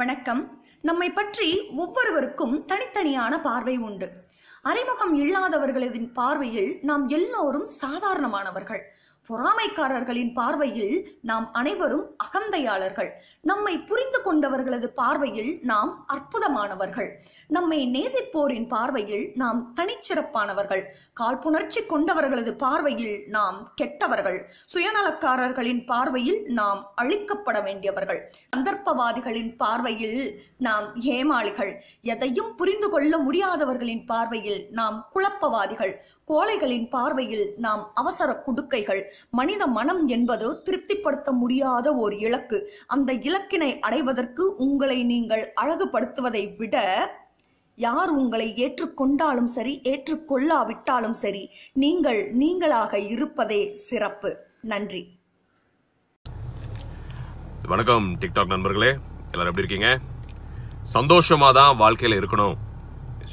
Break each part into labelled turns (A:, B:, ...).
A: வணக்கம் நம்மை பற்றி ஒவ்வொருவருக்கும் தனித்தனியான பார்வை உண்டு அறிமுகம் இல்லாதவர்களின் பார்வையில் நாம் எல்லோரும் சாதாரணமானவர்கள் பொறாமைக்காரர்களின் பார்வையில் நாம் அனைவரும் அகந்தையாளர்கள் நம்மை புரிந்து கொண்டவர்களது பார்வையில் நாம் அற்புதமானவர்கள் நம்மை நேசிப்போரின் பார்வையில் நாம் தனிச்சிறப்பானவர்கள் காழ்ப்புணர்ச்சி கொண்டவர்களது பார்வையில் நாம் கெட்டவர்கள் சுயநலக்காரர்களின் பார்வையில் நாம் அழிக்கப்பட வேண்டியவர்கள் சந்தர்ப்பவாதிகளின் பார்வையில் நாம் ஏமாளிகள் எதையும் புரிந்து கொள்ள முடியாதவர்களின் பார்வையில் நாம் குழப்பவாதிகள் கோழைகளின் பார்வையில் நாம் அவசர குடுக்கைகள் மனித மனம் என்பது திருப்திப்படுத்த முடியாத ஒரு இலக்கு அந்த இலக்கினை அடைவதற்கு உங்களை நீங்கள் அழகுபடுத்துவதை விட யார் உங்களை ஏற்றுக்கொண்டாலும் சரி ஏற்றுக்கொள்ளாவிட்டாலும் சரி நீங்கள் நீங்களாக இருப்பதே சிறப்பு நன்றி
B: வணக்கம் டிக்டாக் நண்பர்களே எல்லாரும் எப்படி இருக்கீங்க சந்தோஷமாக தான் வாழ்க்கையில் இருக்கணும்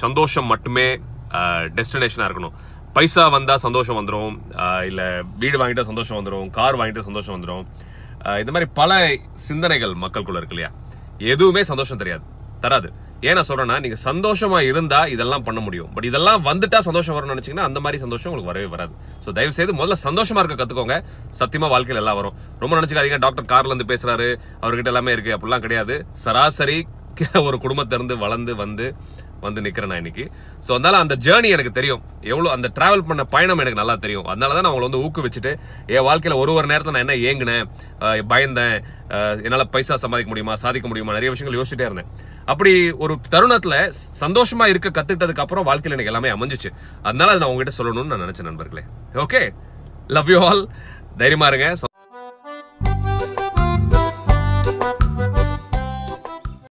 B: சந்தோஷம் மட்டுமே டெஸ்டினேஷனாக இருக்கணும் பைசா வந்தால் சந்தோஷம் வந்துடும் இல்லை வீடு வாங்கிட்டு சந்தோஷம் வந்துடும் கார் வாங்கிட்டு சந்தோஷம் வந்துடும் இந்த மாதிரி பல சிந்தனைகள் மக்களுக்குள்ள இருக்கு இல்லையா எதுவுமே சந்தோஷம் தெரியாது தராது ஏன் நான் சொல்றேன்னா நீங்கள் சந்தோஷமா இருந்தால் இதெல்லாம் பண்ண முடியும் பட் இதெல்லாம் வந்துட்டா சந்தோஷம் வரணும்னு நினச்சிங்கன்னா அந்த மாதிரி சந்தோஷம் உங்களுக்கு வரவே வராது ஸோ தயவு செய்து முதல்ல சந்தோஷமா இருக்க கத்துக்கோங்க சத்தியமா வாழ்க்கையில் எல்லாம் வரும் ரொம்ப நினைச்சுக்காதீங்க டாக்டர் கார்ல இருந்து பேசுறாரு அவர்கிட்ட எல்லாமே இருக்கு அப்படிலாம் கிடையாது சராசரி நிற்கிற ஒரு குடும்பத்திலிருந்து வளர்ந்து வந்து வந்து நிற்கிறேன் நான் இன்னைக்கு ஸோ அதனால அந்த ஜேர்னி எனக்கு தெரியும் எவ்வளோ அந்த ட்ராவல் பண்ண பயணம் எனக்கு நல்லா தெரியும் அதனால தான் நான் அவங்களை வந்து ஊக்குவிச்சுட்டு என் வாழ்க்கையில் ஒரு ஒரு நேரத்தை நான் என்ன ஏங்கினேன் பயந்தேன் என்னால் பைசா சம்பாதிக்க முடியுமா சாதிக்க முடியுமா நிறைய விஷயங்கள் யோசிச்சுட்டே இருந்தேன் அப்படி ஒரு தருணத்தில் சந்தோஷமாக இருக்க கற்றுக்கிட்டதுக்கு அப்புறம் வாழ்க்கையில் எனக்கு எல்லாமே அமைஞ்சிச்சு அதனால அதை நான் உங்ககிட்ட சொல்லணும்னு நான் நினச்சேன் நண்பர்களே ஓகே லவ் யூ ஆல் தைரியமா இருங்க